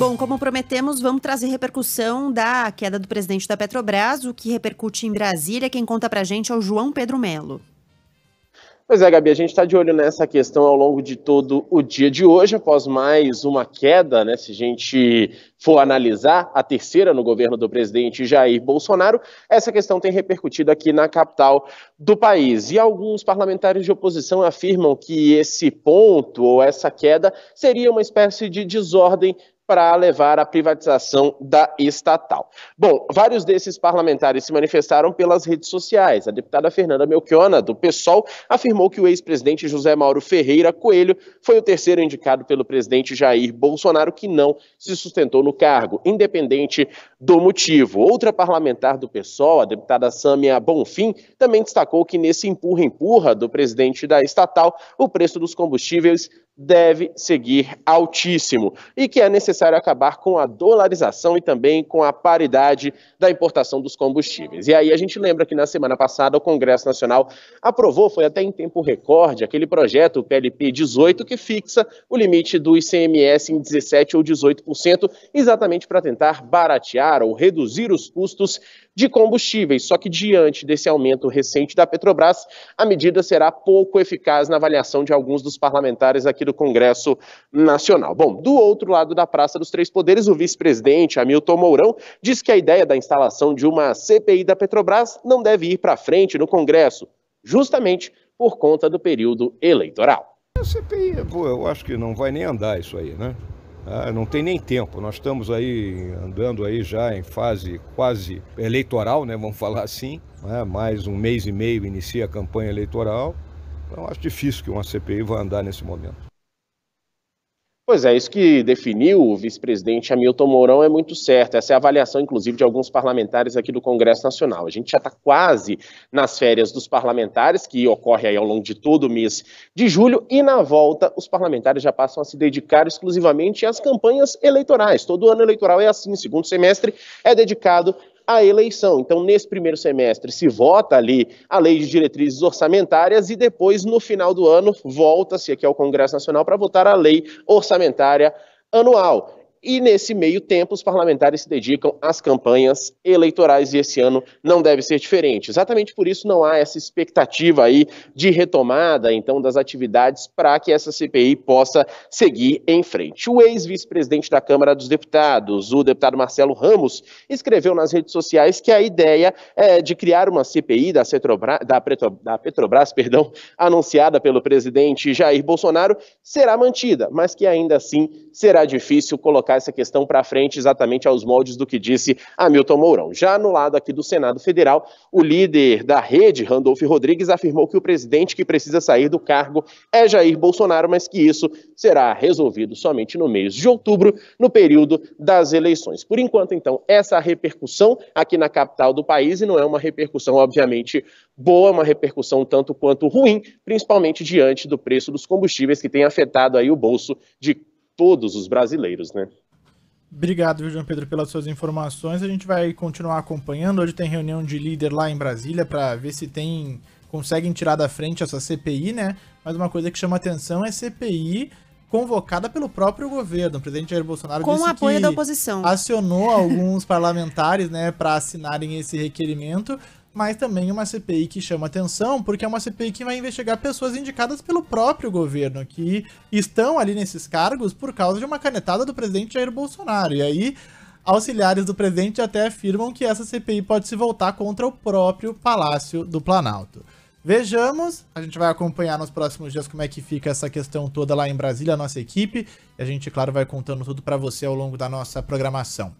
Bom, como prometemos, vamos trazer repercussão da queda do presidente da Petrobras, o que repercute em Brasília. Quem conta pra gente é o João Pedro Melo. Pois é, Gabi, a gente está de olho nessa questão ao longo de todo o dia de hoje, após mais uma queda, né? Se a gente for analisar a terceira no governo do presidente Jair Bolsonaro, essa questão tem repercutido aqui na capital do país. E alguns parlamentares de oposição afirmam que esse ponto ou essa queda seria uma espécie de desordem para levar à privatização da estatal. Bom, vários desses parlamentares se manifestaram pelas redes sociais. A deputada Fernanda Melchiona, do PSOL, afirmou que o ex-presidente José Mauro Ferreira Coelho foi o terceiro indicado pelo presidente Jair Bolsonaro, que não se sustentou no cargo, independente do motivo. Outra parlamentar do PSOL, a deputada Sâmia Bonfim, também destacou que nesse empurra-empurra do presidente da estatal, o preço dos combustíveis deve seguir altíssimo e que é necessário acabar com a dolarização e também com a paridade da importação dos combustíveis. E aí a gente lembra que na semana passada o Congresso Nacional aprovou, foi até em tempo recorde, aquele projeto, o PLP 18, que fixa o limite do ICMS em 17 ou 18%, exatamente para tentar baratear ou reduzir os custos de combustíveis. Só que, diante desse aumento recente da Petrobras, a medida será pouco eficaz na avaliação de alguns dos parlamentares aqui do Congresso Nacional. Bom, do outro lado da Praça dos Três Poderes, o vice-presidente Hamilton Mourão diz que a ideia da instalação de uma CPI da Petrobras não deve ir para frente no Congresso, justamente por conta do período eleitoral. A CPI, é eu acho que não vai nem andar isso aí, né? Ah, não tem nem tempo. Nós estamos aí andando aí já em fase quase eleitoral, né? Vamos falar assim. Né? Mais um mês e meio inicia a campanha eleitoral. Então acho difícil que uma CPI vá andar nesse momento. Pois é, isso que definiu o vice-presidente Hamilton Mourão é muito certo. Essa é a avaliação, inclusive, de alguns parlamentares aqui do Congresso Nacional. A gente já está quase nas férias dos parlamentares, que ocorre aí ao longo de todo o mês de julho, e na volta os parlamentares já passam a se dedicar exclusivamente às campanhas eleitorais. Todo ano eleitoral é assim, segundo semestre é dedicado a eleição. Então, nesse primeiro semestre, se vota ali a lei de diretrizes orçamentárias e depois, no final do ano, volta-se aqui ao Congresso Nacional para votar a lei orçamentária anual. E nesse meio tempo, os parlamentares se dedicam às campanhas eleitorais e esse ano não deve ser diferente. Exatamente por isso não há essa expectativa aí de retomada então das atividades para que essa CPI possa seguir em frente. O ex-vice-presidente da Câmara dos Deputados, o deputado Marcelo Ramos, escreveu nas redes sociais que a ideia é de criar uma CPI da, da, Petro, da Petrobras, perdão, anunciada pelo presidente Jair Bolsonaro, será mantida, mas que ainda assim será difícil colocar essa questão para frente exatamente aos moldes do que disse Hamilton Mourão. Já no lado aqui do Senado Federal, o líder da rede, Randolph Rodrigues, afirmou que o presidente que precisa sair do cargo é Jair Bolsonaro, mas que isso será resolvido somente no mês de outubro, no período das eleições. Por enquanto, então, essa é repercussão aqui na capital do país e não é uma repercussão, obviamente, boa, uma repercussão tanto quanto ruim, principalmente diante do preço dos combustíveis que tem afetado aí o bolso de todos os brasileiros, né? Obrigado, João Pedro, pelas suas informações. A gente vai continuar acompanhando. Hoje tem reunião de líder lá em Brasília para ver se tem conseguem tirar da frente essa CPI, né? Mas uma coisa que chama atenção é CPI convocada pelo próprio governo. O presidente Jair Bolsonaro com disse apoio que da oposição. acionou alguns parlamentares, né, para assinarem esse requerimento, mas também uma CPI que chama atenção, porque é uma CPI que vai investigar pessoas indicadas pelo próprio governo, que estão ali nesses cargos por causa de uma canetada do presidente Jair Bolsonaro. E aí, auxiliares do presidente até afirmam que essa CPI pode se voltar contra o próprio Palácio do Planalto. Vejamos, a gente vai acompanhar nos próximos dias como é que fica essa questão toda lá em Brasília, a nossa equipe, e a gente, claro, vai contando tudo para você ao longo da nossa programação.